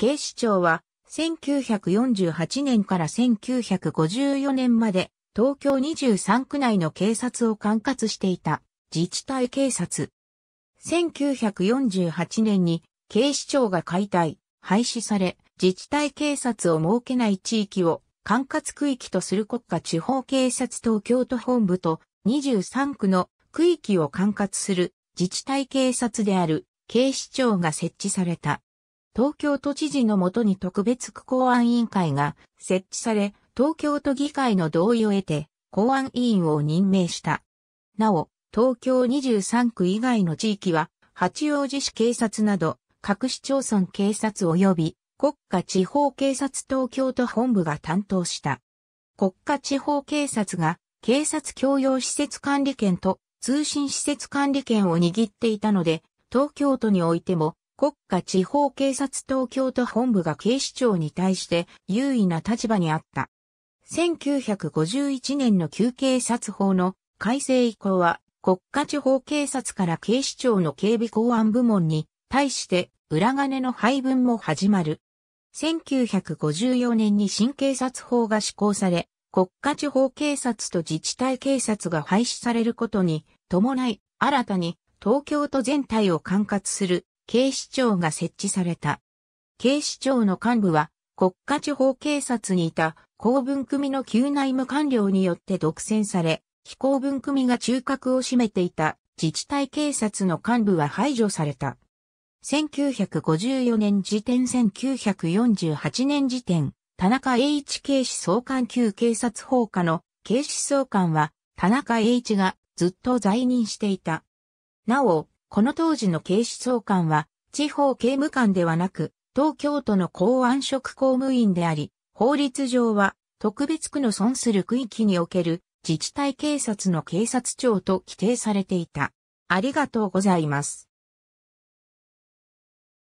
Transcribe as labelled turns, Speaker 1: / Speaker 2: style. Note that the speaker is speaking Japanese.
Speaker 1: 警視庁は、1948年から1954年まで、東京23区内の警察を管轄していた自治体警察。1948年に警視庁が解体、廃止され、自治体警察を設けない地域を管轄区域とする国家地方警察東京都本部と23区の区域を管轄する自治体警察である警視庁が設置された。東京都知事のもとに特別区公安委員会が設置され、東京都議会の同意を得て、公安委員を任命した。なお、東京23区以外の地域は、八王子市警察など、各市町村警察及び国家地方警察東京都本部が担当した。国家地方警察が警察共用施設管理権と通信施設管理権を握っていたので、東京都においても国家地方警察東京都本部が警視庁に対して優位な立場にあった。1951年の旧警察法の改正以降は国家地方警察から警視庁の警備公安部門に対して裏金の配分も始まる。1954年に新警察法が施行され、国家地方警察と自治体警察が廃止されることに伴い、新たに東京都全体を管轄する警視庁が設置された。警視庁の幹部は国家地方警察にいた公文組の旧内務官僚によって独占され、非公文組が中核を占めていた自治体警察の幹部は排除された。1954年時点1948年時点、田中栄一警視総監級警察法下の警視総監は田中栄一がずっと在任していた。なお、この当時の警視総監は、地方刑務官ではなく、東京都の公安職公務員であり、法律上は、特別区の損する区域における自治体警察の警察庁と規定されていた。ありがとうございます。